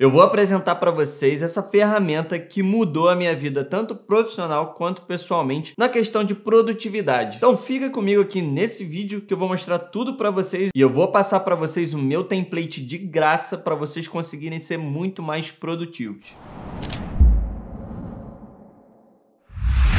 Eu vou apresentar para vocês essa ferramenta que mudou a minha vida tanto profissional quanto pessoalmente na questão de produtividade. Então fica comigo aqui nesse vídeo que eu vou mostrar tudo para vocês e eu vou passar para vocês o meu template de graça para vocês conseguirem ser muito mais produtivos.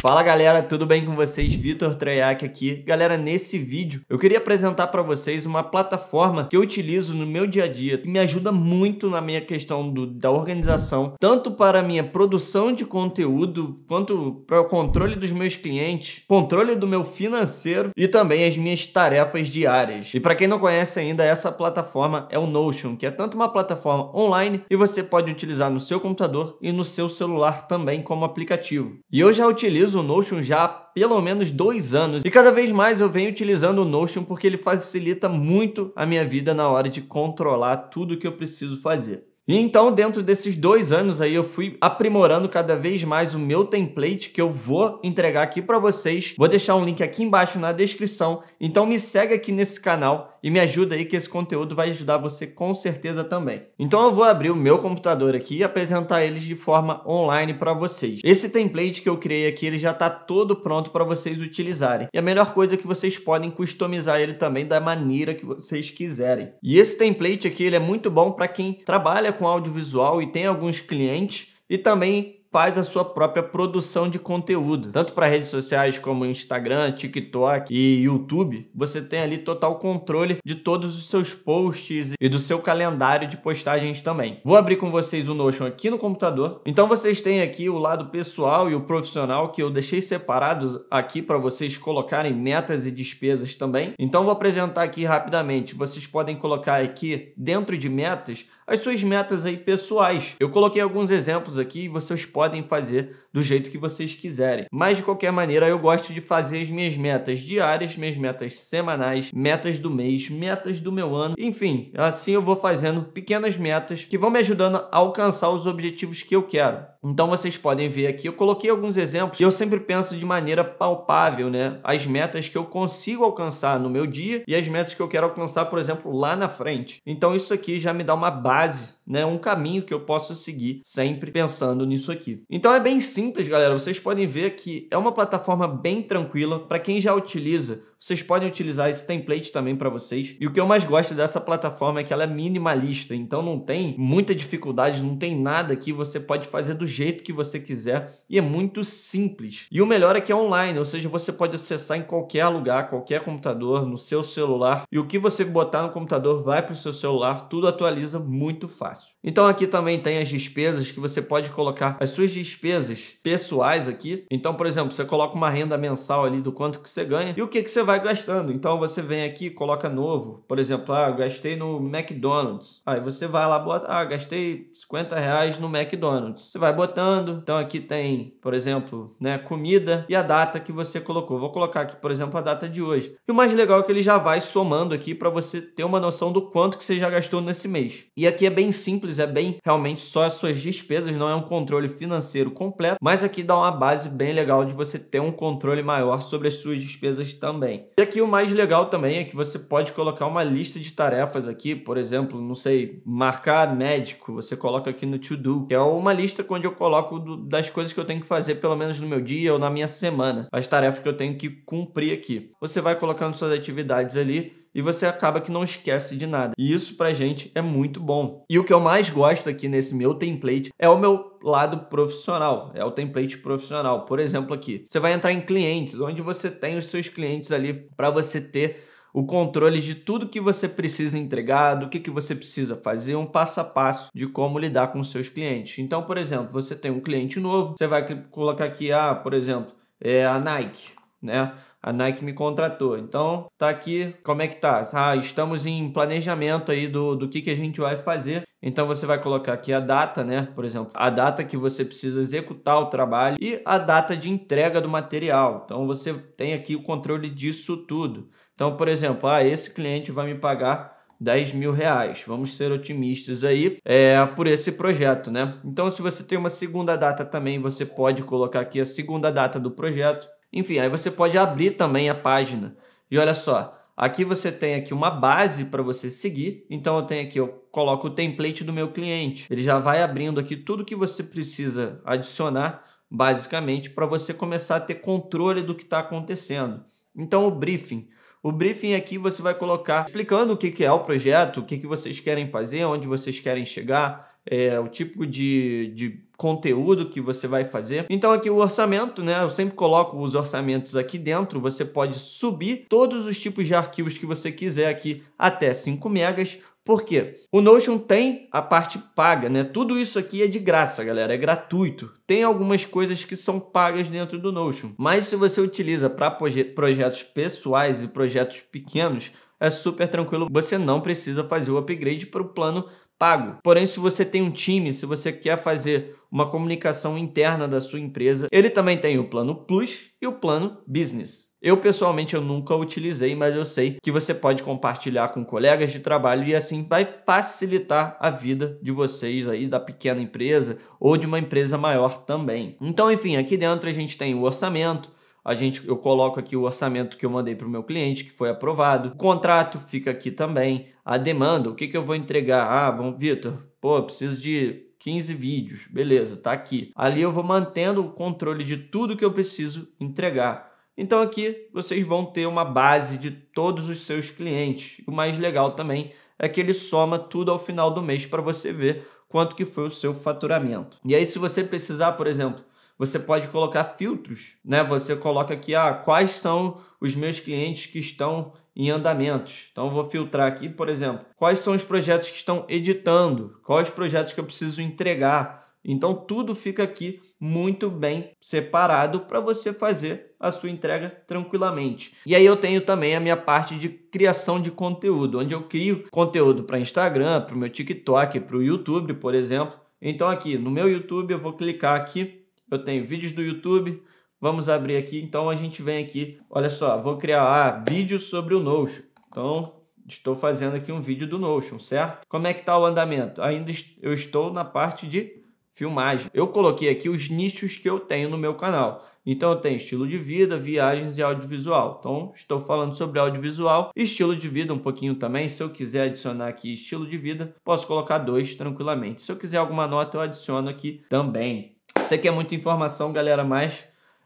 Fala galera, tudo bem com vocês? Vitor Treyarch aqui. Galera, nesse vídeo eu queria apresentar para vocês uma plataforma que eu utilizo no meu dia a dia, que me ajuda muito na minha questão do, da organização, tanto para a minha produção de conteúdo, quanto para o controle dos meus clientes, controle do meu financeiro e também as minhas tarefas diárias. E para quem não conhece ainda, essa plataforma é o Notion, que é tanto uma plataforma online e você pode utilizar no seu computador e no seu celular também como aplicativo. E eu já utilizo utilizo o Notion já há pelo menos dois anos e cada vez mais eu venho utilizando o Notion porque ele facilita muito a minha vida na hora de controlar tudo que eu preciso fazer. E então, dentro desses dois anos aí, eu fui aprimorando cada vez mais o meu template que eu vou entregar aqui para vocês. Vou deixar um link aqui embaixo na descrição. Então me segue aqui nesse canal e me ajuda aí que esse conteúdo vai ajudar você com certeza também. Então eu vou abrir o meu computador aqui e apresentar eles de forma online para vocês. Esse template que eu criei aqui, ele já está todo pronto para vocês utilizarem. E a melhor coisa é que vocês podem customizar ele também da maneira que vocês quiserem. E esse template aqui, ele é muito bom para quem trabalha com audiovisual e tem alguns clientes e também faz a sua própria produção de conteúdo. Tanto para redes sociais como Instagram, TikTok e YouTube, você tem ali total controle de todos os seus posts e do seu calendário de postagens também. Vou abrir com vocês o Notion aqui no computador. Então vocês têm aqui o lado pessoal e o profissional que eu deixei separados aqui para vocês colocarem metas e despesas também. Então vou apresentar aqui rapidamente. Vocês podem colocar aqui dentro de metas as suas metas aí pessoais. Eu coloquei alguns exemplos aqui e vocês podem podem fazer do jeito que vocês quiserem. Mas de qualquer maneira, eu gosto de fazer as minhas metas diárias, minhas metas semanais, metas do mês, metas do meu ano. Enfim, assim eu vou fazendo pequenas metas que vão me ajudando a alcançar os objetivos que eu quero. Então vocês podem ver aqui, eu coloquei alguns exemplos e eu sempre penso de maneira palpável, né? As metas que eu consigo alcançar no meu dia e as metas que eu quero alcançar, por exemplo, lá na frente. Então isso aqui já me dá uma base né, um caminho que eu posso seguir sempre pensando nisso aqui. Então é bem simples, galera. Vocês podem ver que é uma plataforma bem tranquila para quem já utiliza vocês podem utilizar esse template também para vocês. E o que eu mais gosto dessa plataforma é que ela é minimalista, então não tem muita dificuldade, não tem nada que você pode fazer do jeito que você quiser e é muito simples. E o melhor é que é online, ou seja, você pode acessar em qualquer lugar, qualquer computador, no seu celular. E o que você botar no computador vai para o seu celular, tudo atualiza muito fácil. Então aqui também tem as despesas que você pode colocar as suas despesas pessoais aqui. Então, por exemplo, você coloca uma renda mensal ali do quanto que você ganha e o que que você vai gastando. Então você vem aqui, coloca novo. Por exemplo, ah, gastei no McDonald's. Aí você vai lá, bota, ah, gastei 50 reais no McDonald's. Você vai botando. Então aqui tem, por exemplo, né, comida e a data que você colocou. Vou colocar aqui, por exemplo, a data de hoje. E o mais legal é que ele já vai somando aqui para você ter uma noção do quanto que você já gastou nesse mês. E aqui é bem simples, é bem realmente só as suas despesas, não é um controle financeiro completo, mas aqui dá uma base bem legal de você ter um controle maior sobre as suas despesas também também. E aqui o mais legal também é que você pode colocar uma lista de tarefas aqui, por exemplo, não sei, marcar médico, você coloca aqui no to do, que é uma lista onde eu coloco do, das coisas que eu tenho que fazer pelo menos no meu dia ou na minha semana, as tarefas que eu tenho que cumprir aqui. Você vai colocando suas atividades ali e você acaba que não esquece de nada. E isso pra gente é muito bom. E o que eu mais gosto aqui nesse meu template é o meu lado profissional, é o template profissional. Por exemplo, aqui, você vai entrar em clientes, onde você tem os seus clientes ali para você ter o controle de tudo que você precisa entregar, do que, que você precisa fazer, um passo a passo de como lidar com seus clientes. Então, por exemplo, você tem um cliente novo, você vai colocar aqui, ah, por exemplo, é a Nike, né? a Nike me contratou. Então, tá aqui como é que tá? Ah, estamos em planejamento aí do, do que, que a gente vai fazer. Então você vai colocar aqui a data, né? Por exemplo, a data que você precisa executar o trabalho e a data de entrega do material. Então você tem aqui o controle disso tudo. Então, por exemplo, ah, esse cliente vai me pagar 10 mil reais. Vamos ser otimistas aí é, por esse projeto, né? Então, se você tem uma segunda data também, você pode colocar aqui a segunda data do projeto enfim, aí você pode abrir também a página. E olha só, aqui você tem aqui uma base para você seguir. Então eu tenho aqui, eu coloco o template do meu cliente. Ele já vai abrindo aqui tudo que você precisa adicionar, basicamente, para você começar a ter controle do que está acontecendo. Então o briefing. O briefing aqui você vai colocar explicando o que é o projeto, o que vocês querem fazer, onde vocês querem chegar, é, o tipo de, de conteúdo que você vai fazer. Então aqui o orçamento, né? Eu sempre coloco os orçamentos aqui dentro. Você pode subir todos os tipos de arquivos que você quiser aqui até 5 megas. Por quê? O Notion tem a parte paga, né? Tudo isso aqui é de graça, galera, é gratuito. Tem algumas coisas que são pagas dentro do Notion, mas se você utiliza para projetos pessoais e projetos pequenos, é super tranquilo, você não precisa fazer o upgrade para o plano pago. Porém, se você tem um time, se você quer fazer uma comunicação interna da sua empresa, ele também tem o plano Plus e o plano Business. Eu pessoalmente eu nunca utilizei, mas eu sei que você pode compartilhar com colegas de trabalho e assim vai facilitar a vida de vocês aí da pequena empresa ou de uma empresa maior também. Então, enfim, aqui dentro a gente tem o orçamento, a gente, eu coloco aqui o orçamento que eu mandei para o meu cliente, que foi aprovado. O contrato fica aqui também. A demanda, o que, que eu vou entregar? Ah, vamos, Vitor, pô, preciso de 15 vídeos, beleza, tá aqui. Ali eu vou mantendo o controle de tudo que eu preciso entregar. Então aqui vocês vão ter uma base de todos os seus clientes. O mais legal também é que ele soma tudo ao final do mês para você ver quanto que foi o seu faturamento. E aí se você precisar, por exemplo, você pode colocar filtros, né? Você coloca aqui, ah, quais são os meus clientes que estão em andamentos. Então vou filtrar aqui, por exemplo, quais são os projetos que estão editando, quais projetos que eu preciso entregar. Então tudo fica aqui muito bem separado para você fazer a sua entrega tranquilamente. E aí eu tenho também a minha parte de criação de conteúdo, onde eu crio conteúdo para Instagram, para o meu TikTok, para o YouTube, por exemplo. Então aqui no meu YouTube eu vou clicar aqui eu tenho vídeos do YouTube. Vamos abrir aqui, então a gente vem aqui. Olha só, vou criar ah, vídeo sobre o Notion. Então, estou fazendo aqui um vídeo do Notion, certo? Como é que está o andamento? Ainda eu estou na parte de filmagem. Eu coloquei aqui os nichos que eu tenho no meu canal. Então eu tenho estilo de vida, viagens e audiovisual. Então estou falando sobre audiovisual, estilo de vida um pouquinho também. Se eu quiser adicionar aqui estilo de vida, posso colocar dois tranquilamente. Se eu quiser alguma nota, eu adiciono aqui também. Isso aqui é muita informação, galera, mas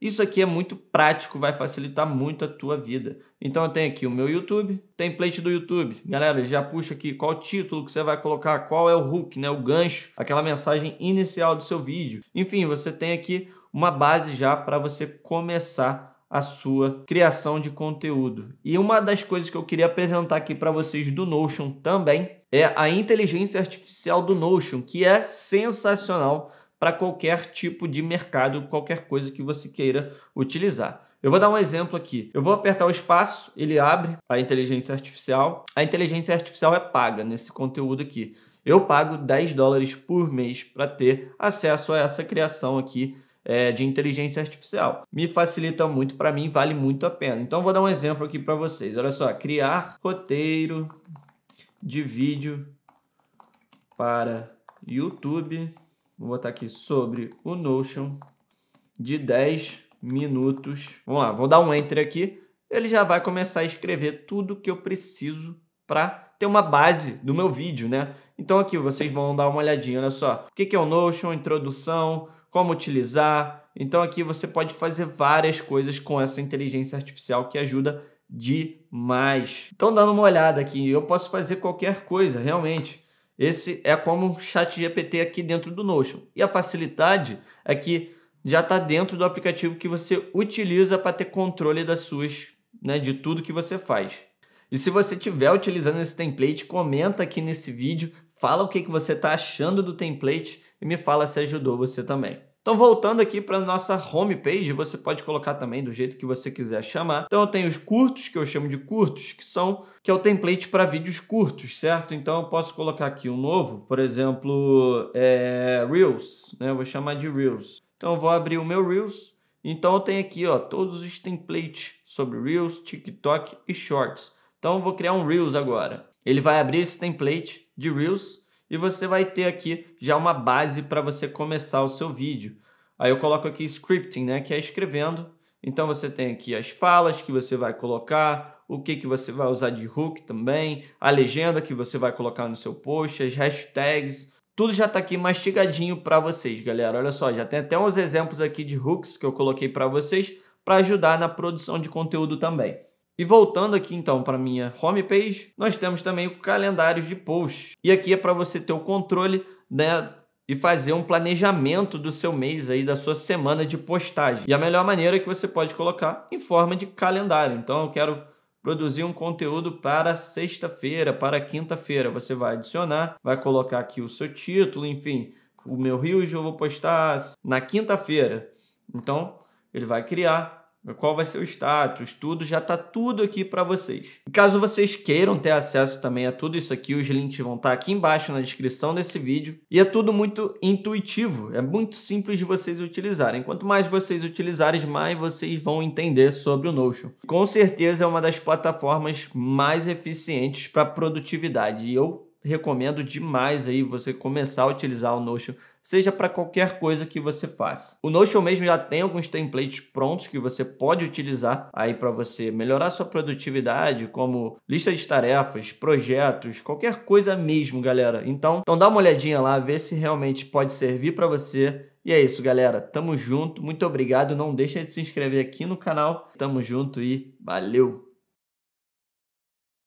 isso aqui é muito prático, vai facilitar muito a tua vida. Então eu tenho aqui o meu YouTube, template do YouTube. Galera, já puxa aqui qual título que você vai colocar, qual é o hook, né, o gancho, aquela mensagem inicial do seu vídeo. Enfim, você tem aqui uma base já para você começar a sua criação de conteúdo. E uma das coisas que eu queria apresentar aqui para vocês do Notion também é a inteligência artificial do Notion, que é sensacional para qualquer tipo de mercado, qualquer coisa que você queira utilizar. Eu vou dar um exemplo aqui. Eu vou apertar o espaço, ele abre a inteligência artificial. A inteligência artificial é paga nesse conteúdo aqui. Eu pago 10 dólares por mês para ter acesso a essa criação aqui é, de inteligência artificial. Me facilita muito para mim, vale muito a pena. Então vou dar um exemplo aqui para vocês. Olha só, criar roteiro de vídeo para YouTube Vou botar aqui sobre o Notion de 10 minutos. Vamos lá, vou dar um enter aqui. Ele já vai começar a escrever tudo que eu preciso para ter uma base do meu vídeo, né? Então aqui vocês vão dar uma olhadinha, olha só. O que é o Notion, introdução, como utilizar. Então aqui você pode fazer várias coisas com essa inteligência artificial que ajuda demais. Então dando uma olhada aqui, eu posso fazer qualquer coisa, realmente. Esse é como um chat GPT aqui dentro do Notion. E a facilidade é que já está dentro do aplicativo que você utiliza para ter controle das suas, né, de tudo que você faz. E se você estiver utilizando esse template, comenta aqui nesse vídeo, fala o que, que você está achando do template e me fala se ajudou você também. Então, voltando aqui para nossa homepage, você pode colocar também do jeito que você quiser chamar. Então, eu tenho os curtos, que eu chamo de curtos, que são que é o template para vídeos curtos, certo? Então, eu posso colocar aqui um novo, por exemplo, é, Reels, né? Eu vou chamar de Reels. Então, eu vou abrir o meu Reels. Então, eu tenho aqui, ó, todos os templates sobre Reels, TikTok e Shorts. Então, eu vou criar um Reels agora. Ele vai abrir esse template de Reels e você vai ter aqui já uma base para você começar o seu vídeo. Aí eu coloco aqui scripting, né, que é escrevendo. Então você tem aqui as falas que você vai colocar, o que, que você vai usar de hook também, a legenda que você vai colocar no seu post, as hashtags, tudo já está aqui mastigadinho para vocês, galera. Olha só, já tem até uns exemplos aqui de hooks que eu coloquei para vocês para ajudar na produção de conteúdo também. E voltando aqui então para minha homepage, nós temos também o calendário de posts. E aqui é para você ter o controle né, e fazer um planejamento do seu mês aí, da sua semana de postagem. E a melhor maneira é que você pode colocar em forma de calendário. Então eu quero produzir um conteúdo para sexta-feira, para quinta-feira. Você vai adicionar, vai colocar aqui o seu título, enfim, o meu Rio eu vou postar na quinta-feira. Então, ele vai criar qual vai ser o status, tudo, já está tudo aqui para vocês. Caso vocês queiram ter acesso também a tudo isso aqui, os links vão estar tá aqui embaixo na descrição desse vídeo. E é tudo muito intuitivo, é muito simples de vocês utilizarem. Quanto mais vocês utilizarem, mais vocês vão entender sobre o Notion. Com certeza é uma das plataformas mais eficientes para produtividade e eu recomendo demais aí você começar a utilizar o Notion, seja para qualquer coisa que você faça. O Notion mesmo já tem alguns templates prontos que você pode utilizar aí para você melhorar sua produtividade, como lista de tarefas, projetos, qualquer coisa mesmo, galera. Então, então dá uma olhadinha lá, vê se realmente pode servir para você. E é isso, galera. Tamo junto. Muito obrigado. Não deixa de se inscrever aqui no canal. Tamo junto e valeu.